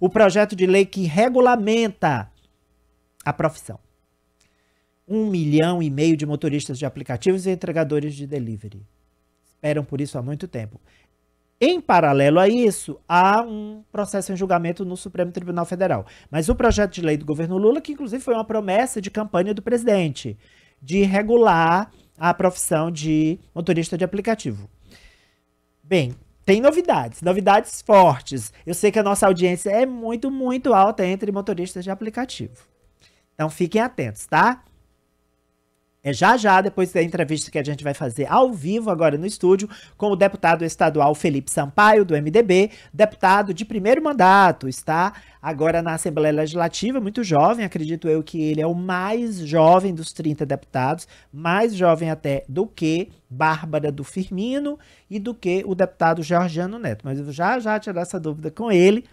o projeto de lei que regulamenta a profissão. Um milhão e meio de motoristas de aplicativos e entregadores de delivery esperam por isso há muito tempo. Em paralelo a isso, há um processo em julgamento no Supremo Tribunal Federal. Mas o projeto de lei do governo Lula, que inclusive foi uma promessa de campanha do presidente, de regular a profissão de motorista de aplicativo. Bem, tem novidades, novidades fortes. Eu sei que a nossa audiência é muito, muito alta entre motoristas de aplicativo. Então fiquem atentos, tá? É já já, depois da entrevista que a gente vai fazer ao vivo agora no estúdio, com o deputado estadual Felipe Sampaio, do MDB, deputado de primeiro mandato, está agora na Assembleia Legislativa, muito jovem, acredito eu que ele é o mais jovem dos 30 deputados, mais jovem até do que Bárbara do Firmino e do que o deputado Georgiano Neto. Mas eu já já tirar essa dúvida com ele.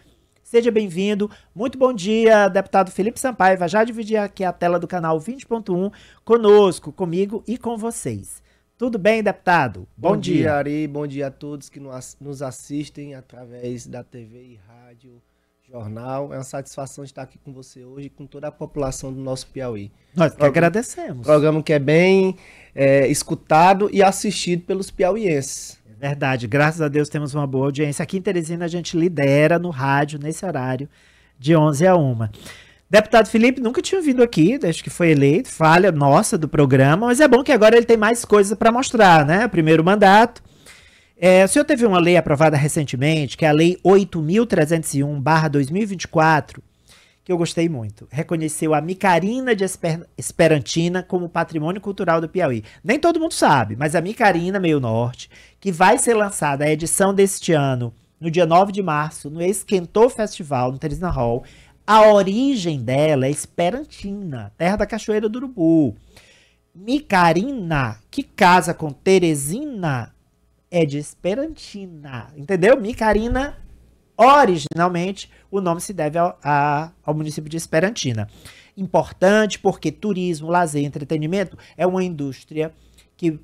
Seja bem-vindo. Muito bom dia, deputado Felipe Sampaio. Vai já dividir aqui a tela do canal 20.1 conosco, comigo e com vocês. Tudo bem, deputado? Bom, bom dia. dia, Ari. Bom dia a todos que nos assistem através da TV e rádio. Jornal. É uma satisfação estar aqui com você hoje e com toda a população do nosso Piauí. Nós que Pro... agradecemos. Programa que é bem é, escutado e assistido pelos piauienses. É verdade, graças a Deus temos uma boa audiência. Aqui em Teresina a gente lidera no rádio nesse horário de 11 a 1. Deputado Felipe nunca tinha vindo aqui, desde que foi eleito, falha nossa do programa, mas é bom que agora ele tem mais coisas para mostrar, né? Primeiro mandato, é, o senhor teve uma lei aprovada recentemente, que é a Lei 8.301-2024, que eu gostei muito. Reconheceu a micarina de Esper Esperantina como patrimônio cultural do Piauí. Nem todo mundo sabe, mas a micarina Meio Norte, que vai ser lançada a edição deste ano, no dia 9 de março, no Esquentou Festival, no Teresina Hall, a origem dela é Esperantina, terra da Cachoeira do Urubu. Micarina, que casa com Teresina, é de Esperantina, entendeu? Micarina, originalmente, o nome se deve ao, a, ao município de Esperantina. Importante porque turismo, lazer, entretenimento é uma indústria que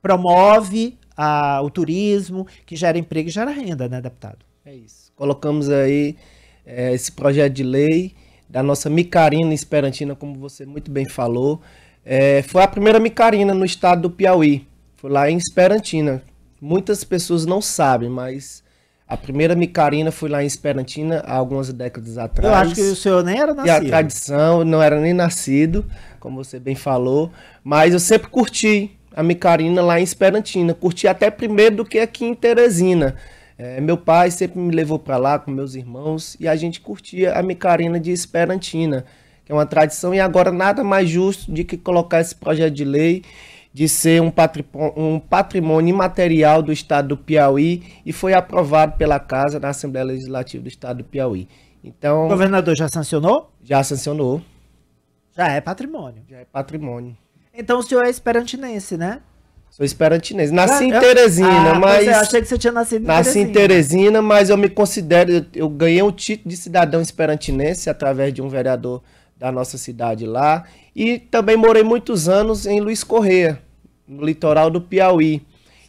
promove a, o turismo, que gera emprego e gera renda, né, deputado? É isso. Colocamos aí é, esse projeto de lei da nossa Micarina Esperantina, como você muito bem falou. É, foi a primeira Micarina no estado do Piauí. Foi lá em Esperantina muitas pessoas não sabem, mas a primeira micarina foi lá em Esperantina há algumas décadas atrás. Eu acho que o senhor nem era nascido. E a tradição, não era nem nascido, como você bem falou. Mas eu sempre curti a micarina lá em Esperantina. Curti até primeiro do que aqui em Teresina. É, meu pai sempre me levou para lá com meus irmãos e a gente curtia a micarina de Esperantina. Que é uma tradição e agora nada mais justo de que colocar esse projeto de lei de ser um patrimônio imaterial do Estado do Piauí e foi aprovado pela Casa na Assembleia Legislativa do Estado do Piauí. Então, o governador já sancionou? Já sancionou. Já é patrimônio. Já é patrimônio. Então o senhor é esperantinense, né? Sou esperantinense. Nasci ah, em Teresina, eu... ah, mas. É, achei que você tinha nascido em Nasci em Teresina, mas eu me considero. Eu, eu ganhei o título de cidadão esperantinense através de um vereador da nossa cidade lá. E também morei muitos anos em Luiz Correia, no litoral do Piauí.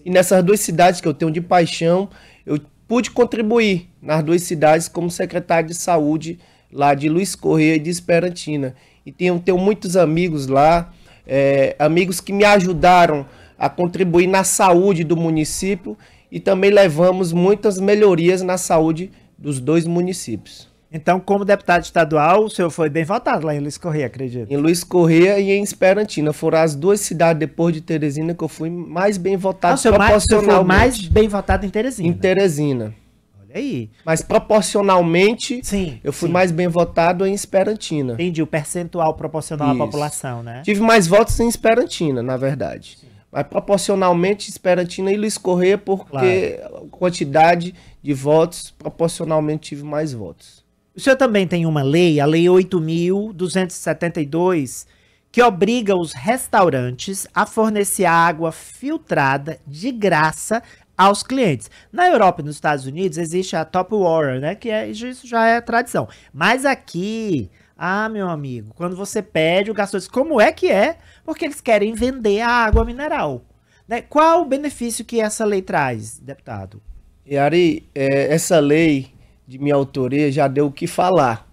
E nessas duas cidades que eu tenho de paixão, eu pude contribuir nas duas cidades como secretário de saúde lá de Luiz Correia e de Esperantina. E tenho, tenho muitos amigos lá, é, amigos que me ajudaram a contribuir na saúde do município e também levamos muitas melhorias na saúde dos dois municípios. Então, como deputado estadual, o senhor foi bem votado lá em Luiz Correia, acredito. Em Luiz Correia e em Esperantina. Foram as duas cidades depois de Teresina que eu fui mais bem votado. O proporcionalmente. Mais, o mais bem votado em Teresina. Em Teresina. Olha aí. Mas proporcionalmente, sim, eu fui sim. mais bem votado em Esperantina. Entendi, o percentual proporcional Isso. à população, né? Tive mais votos em Esperantina, na verdade. Sim. Mas proporcionalmente, Esperantina e Luiz Correia, porque claro. quantidade de votos, proporcionalmente tive mais votos. O senhor também tem uma lei, a Lei 8.272, que obriga os restaurantes a fornecer água filtrada de graça aos clientes. Na Europa e nos Estados Unidos existe a Top Water, né? Que é, isso já é tradição. Mas aqui, ah, meu amigo, quando você pede, o garçom diz como é que é? Porque eles querem vender a água mineral. Né? Qual o benefício que essa lei traz, deputado? E Ari, é, essa lei de minha autoria já deu o que falar.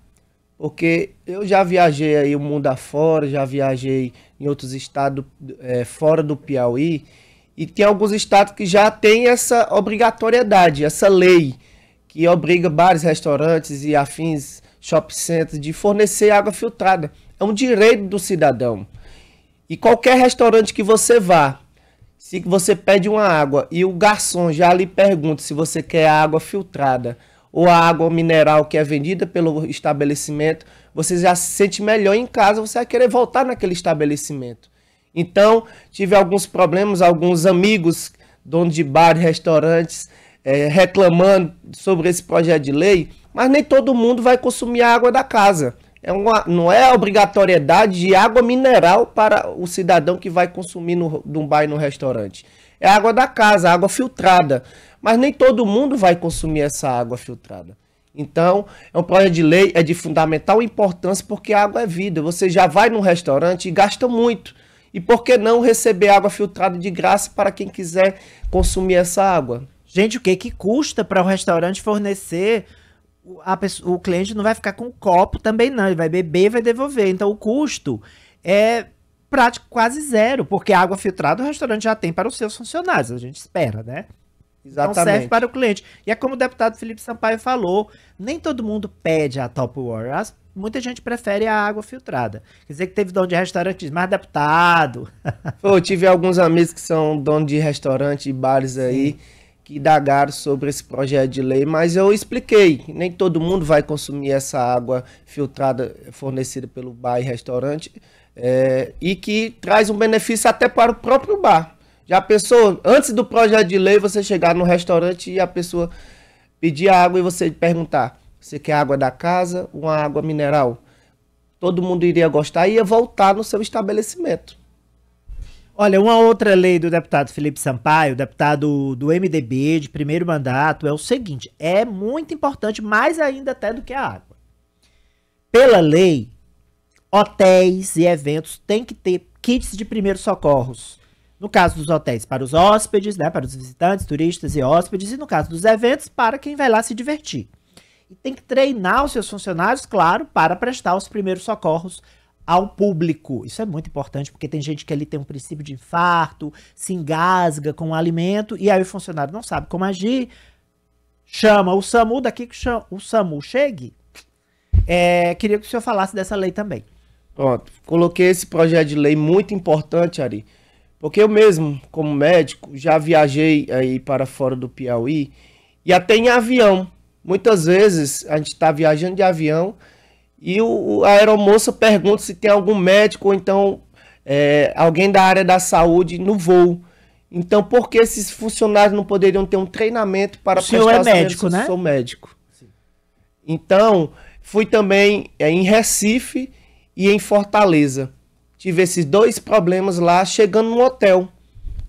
Porque eu já viajei aí o mundo afora, já viajei em outros estados é, fora do Piauí, e tem alguns estados que já tem essa obrigatoriedade, essa lei, que obriga bares, restaurantes e afins, shopping centers, de fornecer água filtrada. É um direito do cidadão. E qualquer restaurante que você vá, se você pede uma água e o garçom já lhe pergunta se você quer água filtrada, ou a água mineral que é vendida pelo estabelecimento, você já se sente melhor em casa, você vai querer voltar naquele estabelecimento. Então, tive alguns problemas, alguns amigos, donos de bar, restaurantes, é, reclamando sobre esse projeto de lei, mas nem todo mundo vai consumir a água da casa. É uma, não é obrigatoriedade de água mineral para o cidadão que vai consumir no, num bar e no restaurante. É água da casa, água filtrada. Mas nem todo mundo vai consumir essa água filtrada. Então, é um projeto de lei, é de fundamental importância porque a água é vida. Você já vai num restaurante e gasta muito. E por que não receber água filtrada de graça para quem quiser consumir essa água? Gente, o que, que custa para o restaurante fornecer? Pessoa, o cliente não vai ficar com um copo também, não. Ele vai beber e vai devolver. Então, o custo é prático quase zero, porque a água filtrada o restaurante já tem para os seus funcionários, a gente espera, né? Então Exatamente. Não serve para o cliente. E é como o deputado Felipe Sampaio falou, nem todo mundo pede a Top War. As, muita gente prefere a água filtrada. Quer dizer que teve dono de restaurante, mas deputado. Eu tive alguns amigos que são dono de restaurante e bares aí. Que indagaram sobre esse projeto de lei, mas eu expliquei. Nem todo mundo vai consumir essa água filtrada fornecida pelo bar e restaurante é, e que traz um benefício até para o próprio bar. Já pensou, antes do projeto de lei, você chegar no restaurante e a pessoa pedir água e você perguntar: você quer água da casa ou água mineral? Todo mundo iria gostar e ia voltar no seu estabelecimento. Olha, uma outra lei do deputado Felipe Sampaio, deputado do MDB de primeiro mandato, é o seguinte: é muito importante, mais ainda até do que a água. Pela lei, Hotéis e eventos têm que ter kits de primeiros socorros. No caso dos hotéis, para os hóspedes, né, para os visitantes, turistas e hóspedes, e no caso dos eventos, para quem vai lá se divertir. E tem que treinar os seus funcionários, claro, para prestar os primeiros socorros ao público. Isso é muito importante, porque tem gente que ali tem um princípio de infarto, se engasga com o alimento, e aí o funcionário não sabe como agir, chama o SAMU daqui que o SAMU chegue. É, queria que o senhor falasse dessa lei também. Pronto, coloquei esse projeto de lei muito importante, Ari, porque eu mesmo, como médico, já viajei aí para fora do Piauí e até em avião. Muitas vezes a gente está viajando de avião e o, a aeromoça pergunta se tem algum médico ou então é, alguém da área da saúde no voo. Então, por que esses funcionários não poderiam ter um treinamento para o senhor é médico, né? Eu sou médico. Sim. Então, fui também é, em Recife e em Fortaleza. Tive esses dois problemas lá, chegando no hotel.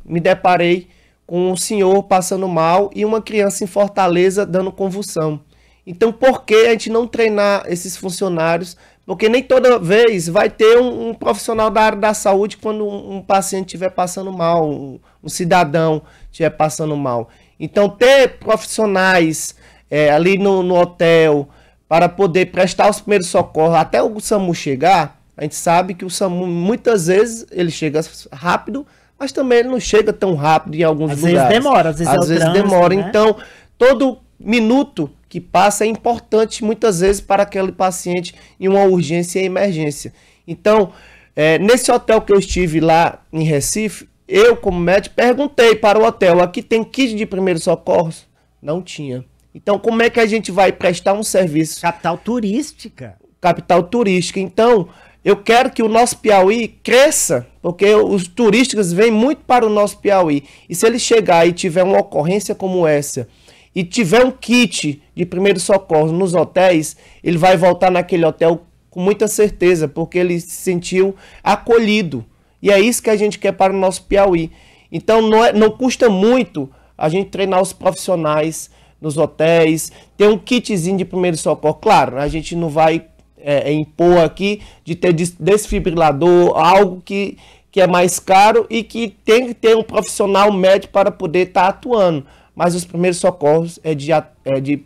Me deparei com um senhor passando mal e uma criança em Fortaleza dando convulsão. Então, por que a gente não treinar esses funcionários? Porque nem toda vez vai ter um, um profissional da área da saúde quando um, um paciente estiver passando mal, um, um cidadão estiver passando mal. Então, ter profissionais é, ali no, no hotel, para poder prestar os primeiros socorros até o SAMU chegar, a gente sabe que o SAMU muitas vezes ele chega rápido, mas também ele não chega tão rápido em alguns às lugares. Às vezes demora, às vezes, é às é vezes trânsito, demora. Né? Então, todo minuto que passa é importante muitas vezes para aquele paciente em uma urgência e emergência. Então, é, nesse hotel que eu estive lá em Recife, eu, como médico, perguntei para o hotel: aqui tem kit de primeiros socorros? Não tinha. Então, como é que a gente vai prestar um serviço? Capital turística. Capital turística. Então, eu quero que o nosso Piauí cresça, porque os turísticos vêm muito para o nosso Piauí. E se ele chegar e tiver uma ocorrência como essa, e tiver um kit de primeiro socorro nos hotéis, ele vai voltar naquele hotel com muita certeza, porque ele se sentiu acolhido. E é isso que a gente quer para o nosso Piauí. Então não, é, não custa muito a gente treinar os profissionais, nos hotéis, ter um kitzinho de primeiro socorro. Claro, a gente não vai é, é impor aqui de ter desfibrilador, algo que, que é mais caro e que tem que ter um profissional médico para poder estar tá atuando. Mas os primeiros socorros é de, é de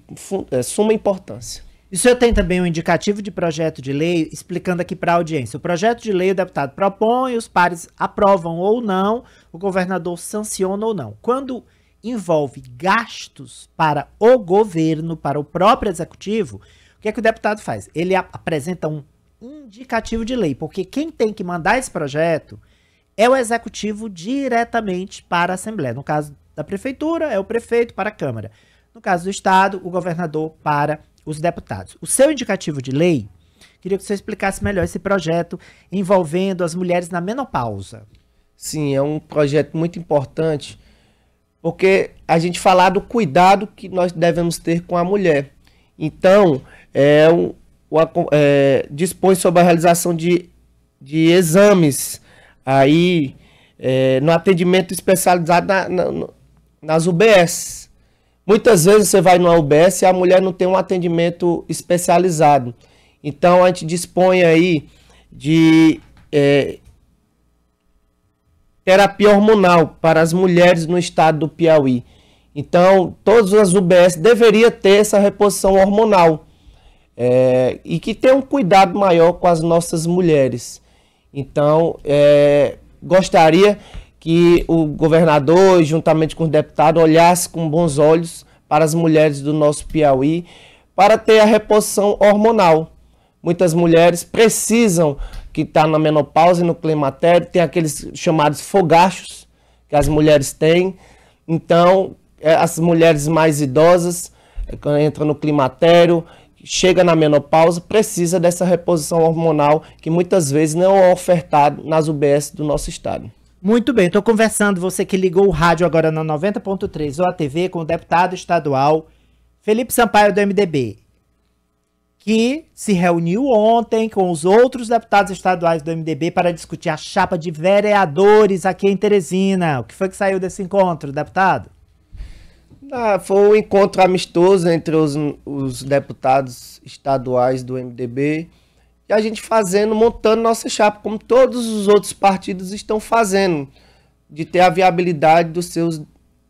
é suma importância. E o senhor tem também um indicativo de projeto de lei, explicando aqui para a audiência. O projeto de lei o deputado propõe, os pares aprovam ou não, o governador sanciona ou não. Quando envolve gastos para o governo, para o próprio executivo, o que é que o deputado faz? Ele apresenta um indicativo de lei, porque quem tem que mandar esse projeto é o executivo diretamente para a Assembleia. No caso da prefeitura, é o prefeito para a Câmara. No caso do Estado, o governador para os deputados. O seu indicativo de lei, queria que você explicasse melhor esse projeto envolvendo as mulheres na menopausa. Sim, é um projeto muito importante porque a gente falar do cuidado que nós devemos ter com a mulher. Então, é, o, é, dispõe sobre a realização de, de exames aí é, no atendimento especializado na, na, nas UBS. Muitas vezes você vai numa UBS e a mulher não tem um atendimento especializado. Então a gente dispõe aí de é, terapia hormonal para as mulheres no estado do Piauí. Então, todas as UBS deveriam ter essa reposição hormonal é, e que tenha um cuidado maior com as nossas mulheres. Então, é, gostaria que o governador, juntamente com o deputado, olhasse com bons olhos para as mulheres do nosso Piauí para ter a reposição hormonal. Muitas mulheres precisam que está na menopausa e no climatério, tem aqueles chamados fogachos que as mulheres têm. Então, é, as mulheres mais idosas, é, quando entram no climatério, chega na menopausa, precisa dessa reposição hormonal que muitas vezes não é ofertada nas UBS do nosso estado. Muito bem, estou conversando, você que ligou o rádio agora na 90.3 ou a TV com o deputado estadual Felipe Sampaio do MDB que se reuniu ontem com os outros deputados estaduais do MDB para discutir a chapa de vereadores aqui em Teresina. O que foi que saiu desse encontro, deputado? Ah, foi um encontro amistoso entre os, os deputados estaduais do MDB e a gente fazendo, montando nossa chapa, como todos os outros partidos estão fazendo, de ter a viabilidade dos seus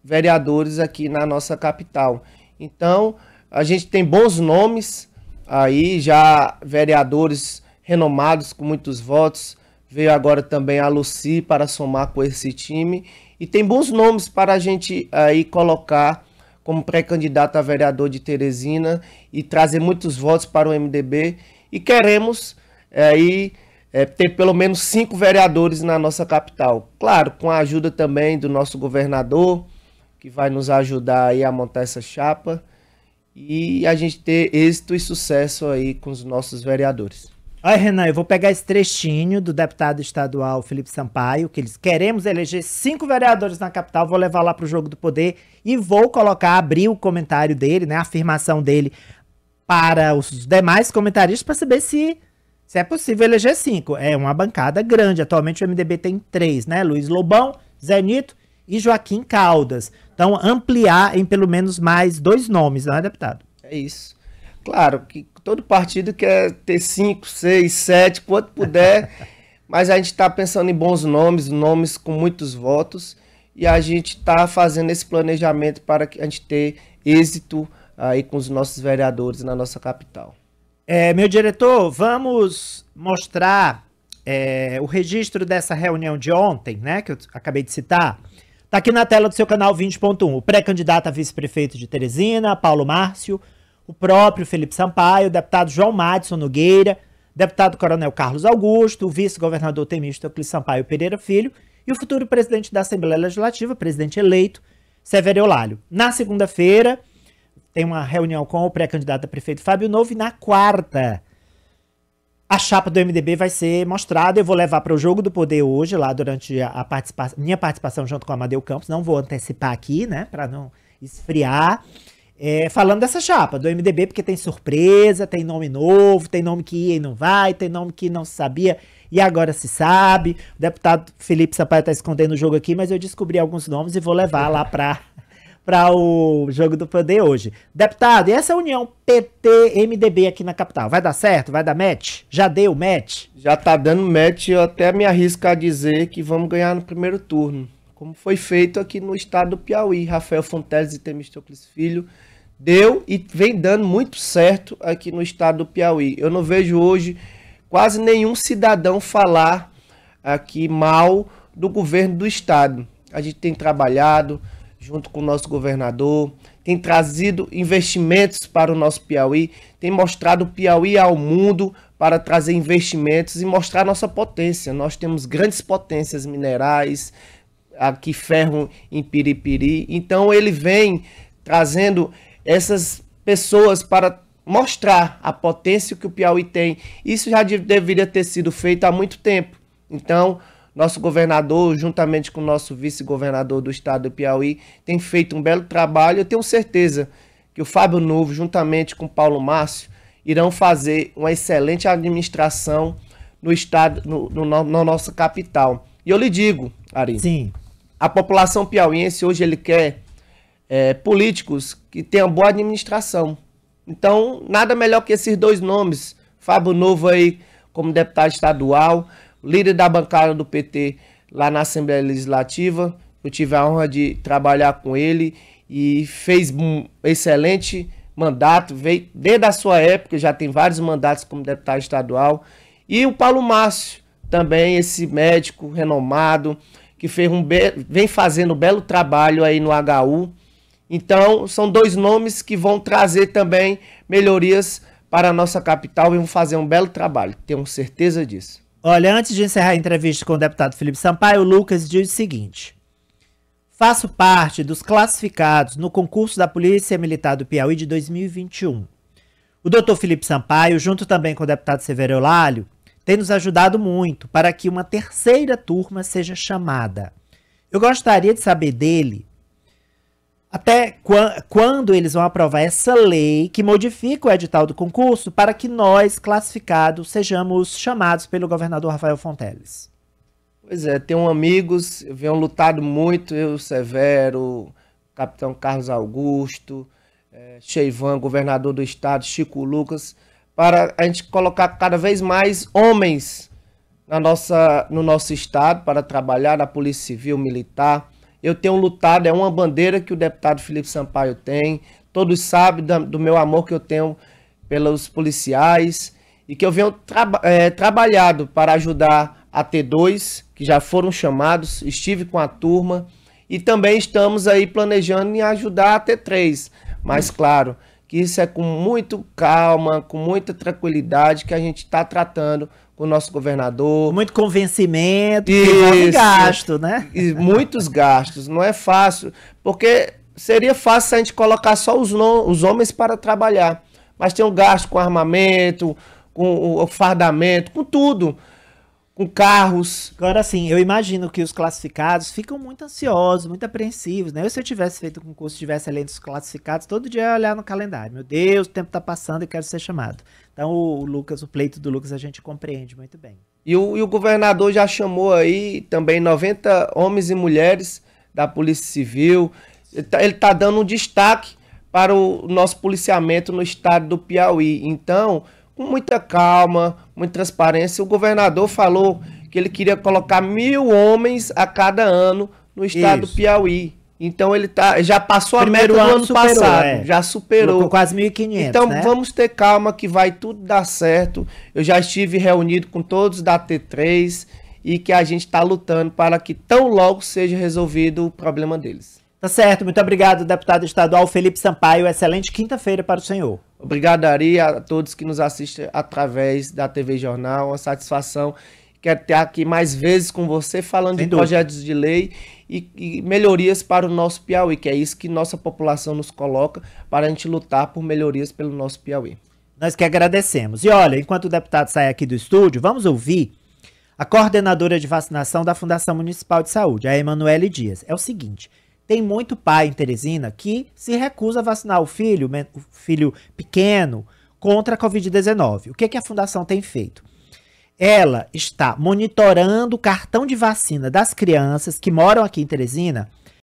vereadores aqui na nossa capital. Então, a gente tem bons nomes aí já vereadores renomados com muitos votos. Veio agora também a Luci para somar com esse time. E tem bons nomes para a gente aí colocar como pré-candidato a vereador de Teresina e trazer muitos votos para o MDB. E queremos eh, aí é, ter pelo menos cinco vereadores na nossa capital. Claro, com a ajuda também do nosso governador, que vai nos ajudar aí a montar essa chapa e a gente ter êxito e sucesso aí com os nossos vereadores. Olha, Renan, eu vou pegar esse trechinho do deputado estadual Felipe Sampaio, que eles queremos eleger cinco vereadores na capital, vou levar lá para o Jogo do Poder e vou colocar, abrir o comentário dele, né, a afirmação dele para os demais comentaristas para saber se, se é possível eleger cinco. É uma bancada grande, atualmente o MDB tem três, né, Luiz Lobão, Zé Nito e Joaquim Caldas. Então, ampliar em pelo menos mais dois nomes, não é, deputado? É isso. Claro, que todo partido quer ter cinco, seis, sete, quanto puder, mas a gente está pensando em bons nomes, nomes com muitos votos, e a gente está fazendo esse planejamento para que a gente ter êxito aí com os nossos vereadores na nossa capital. É, meu diretor, vamos mostrar é, o registro dessa reunião de ontem, né, que eu acabei de citar. Está aqui na tela do seu canal 20.1. O pré-candidato a vice-prefeito de Teresina, Paulo Márcio, o próprio Felipe Sampaio, o deputado João Madison Nogueira, deputado Coronel Carlos Augusto, o vice-governador Temístocles Sampaio Pereira Filho e o futuro presidente da Assembleia Legislativa, presidente eleito, Severo Eulalio. Na segunda-feira, tem uma reunião com o pré-candidato a prefeito Fábio Novo e na quarta, a chapa do MDB vai ser mostrada. Eu vou levar para o Jogo do Poder hoje, lá durante a participa minha participação junto com a Amadeu Campos. Não vou antecipar aqui, né? Para não esfriar. É, falando dessa chapa do MDB, porque tem surpresa, tem nome novo, tem nome que ia e não vai, tem nome que não se sabia e agora se sabe. O deputado Felipe Sampaio está escondendo o jogo aqui, mas eu descobri alguns nomes e vou levar lá para para o jogo do poder hoje. Deputado, e essa união PT-MDB aqui na capital, vai dar certo? Vai dar match? Já deu match? Já tá dando match, eu até me arrisco a dizer que vamos ganhar no primeiro turno. Como foi feito aqui no estado do Piauí, Rafael Fontes e Temistocles Filho deu e vem dando muito certo aqui no estado do Piauí. Eu não vejo hoje quase nenhum cidadão falar aqui mal do governo do estado. A gente tem trabalhado, junto com o nosso governador, tem trazido investimentos para o nosso Piauí, tem mostrado o Piauí ao mundo para trazer investimentos e mostrar nossa potência. Nós temos grandes potências minerais, aqui ferro em Piripiri. Então ele vem trazendo essas pessoas para mostrar a potência que o Piauí tem. Isso já deveria ter sido feito há muito tempo. Então, nosso governador, juntamente com o nosso vice-governador do estado do Piauí, tem feito um belo trabalho. Eu tenho certeza que o Fábio Novo, juntamente com o Paulo Márcio, irão fazer uma excelente administração no estado, no, no, no, na nossa capital. E eu lhe digo, Ari, Sim. a população piauiense hoje ele quer é, políticos que tenham boa administração. Então, nada melhor que esses dois nomes. Fábio Novo aí como deputado estadual, líder da bancada do PT lá na Assembleia Legislativa. Eu tive a honra de trabalhar com ele e fez um excelente mandato, veio desde a sua época, já tem vários mandatos como deputado estadual. E o Paulo Márcio, também esse médico renomado, que fez um vem fazendo um belo trabalho aí no HU. Então, são dois nomes que vão trazer também melhorias para a nossa capital e vão fazer um belo trabalho, tenho certeza disso. Olha, antes de encerrar a entrevista com o deputado Felipe Sampaio, o Lucas diz o seguinte: Faço parte dos classificados no concurso da Polícia Militar do Piauí de 2021. O doutor Felipe Sampaio, junto também com o deputado Severo Eulálio, tem nos ajudado muito para que uma terceira turma seja chamada. Eu gostaria de saber dele até quando eles vão aprovar essa lei que modifica o edital do concurso para que nós, classificados, sejamos chamados pelo governador Rafael Fonteles? Pois é, tenho amigos, venho lutado muito, eu, Severo, capitão Carlos Augusto, é, Cheivan, governador do estado, Chico Lucas, para a gente colocar cada vez mais homens na nossa, no nosso estado para trabalhar na Polícia Civil, Militar, eu tenho lutado, é uma bandeira que o deputado Felipe Sampaio tem. Todos sabem do meu amor que eu tenho pelos policiais e que eu venho tra é, trabalhado para ajudar a T2, que já foram chamados, estive com a turma e também estamos aí planejando em ajudar a T3. Mas claro, que isso é com muito calma, com muita tranquilidade que a gente está tratando o nosso governador. Muito convencimento, e gasto, né? E muitos gastos. Não é fácil, porque seria fácil a gente colocar só os, os homens para trabalhar. Mas tem um gasto com armamento, com o fardamento, com tudo com carros. Agora sim, eu imagino que os classificados ficam muito ansiosos, muito apreensivos, né? Eu, se eu tivesse feito o concurso, tivesse além dos classificados, todo dia eu ia olhar no calendário. Meu Deus, o tempo tá passando e quero ser chamado. Então o, Lucas, o pleito do Lucas a gente compreende muito bem. E o, e o governador já chamou aí também 90 homens e mulheres da Polícia Civil. Ele tá, ele tá dando um destaque para o nosso policiamento no estado do Piauí. Então, com muita calma, muita transparência. O governador falou que ele queria colocar mil homens a cada ano no estado Isso. do Piauí. Então ele tá, já passou a Primeiro meta do ano, superou, passado, é. já superou. Colocou quase 1.500, Então né? vamos ter calma que vai tudo dar certo. Eu já estive reunido com todos da T3 e que a gente está lutando para que tão logo seja resolvido o problema deles. Tá certo, muito obrigado, deputado estadual Felipe Sampaio. Excelente quinta-feira para o senhor. Obrigado, Ari, a todos que nos assistem através da TV Jornal. Uma satisfação. Quero ter aqui mais vezes com você falando Sem de dúvida. projetos de lei e, e, melhorias para o nosso Piauí, que é isso que nossa população nos coloca para a gente lutar por melhorias pelo nosso Piauí. Nós que agradecemos. E olha, enquanto o deputado sai aqui do estúdio, vamos ouvir a coordenadora de vacinação da Fundação Municipal de Saúde, a Emanuele Dias. É o seguinte. Tem muito pai em Teresina que se recusa a vacinar o filho, o filho pequeno, contra a Covid-19. O que, que a fundação tem feito? Ela está monitorando o cartão de vacina das crianças que moram aqui em Teresina